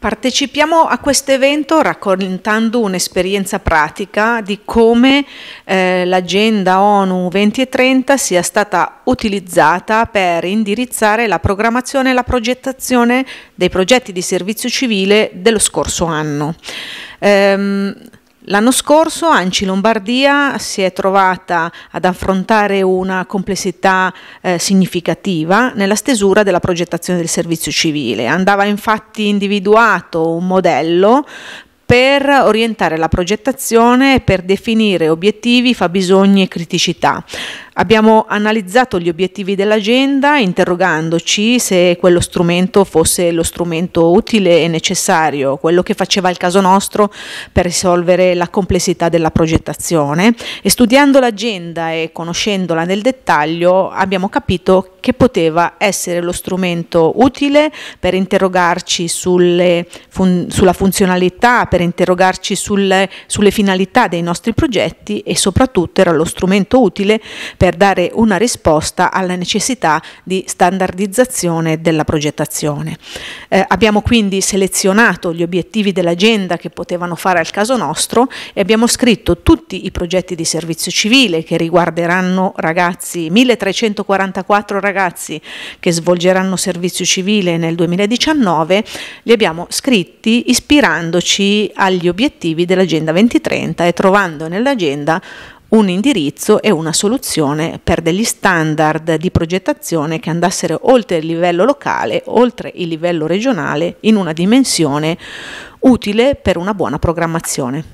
Partecipiamo a questo evento raccontando un'esperienza pratica di come eh, l'agenda ONU 2030 sia stata utilizzata per indirizzare la programmazione e la progettazione dei progetti di servizio civile dello scorso anno. Ehm, L'anno scorso Anci Lombardia si è trovata ad affrontare una complessità eh, significativa nella stesura della progettazione del servizio civile. Andava infatti individuato un modello per orientare la progettazione e per definire obiettivi, fabbisogni e criticità. Abbiamo analizzato gli obiettivi dell'agenda interrogandoci se quello strumento fosse lo strumento utile e necessario, quello che faceva il caso nostro per risolvere la complessità della progettazione e studiando l'agenda e conoscendola nel dettaglio abbiamo capito che poteva essere lo strumento utile per interrogarci sulle, fun, sulla funzionalità, per interrogarci sulle, sulle finalità dei nostri progetti e soprattutto era lo strumento utile per per dare una risposta alla necessità di standardizzazione della progettazione. Eh, abbiamo quindi selezionato gli obiettivi dell'agenda che potevano fare al caso nostro e abbiamo scritto tutti i progetti di servizio civile che riguarderanno ragazzi, 1344 ragazzi che svolgeranno servizio civile nel 2019, li abbiamo scritti ispirandoci agli obiettivi dell'agenda 2030 e trovando nell'agenda un indirizzo e una soluzione per degli standard di progettazione che andassero oltre il livello locale, oltre il livello regionale, in una dimensione utile per una buona programmazione.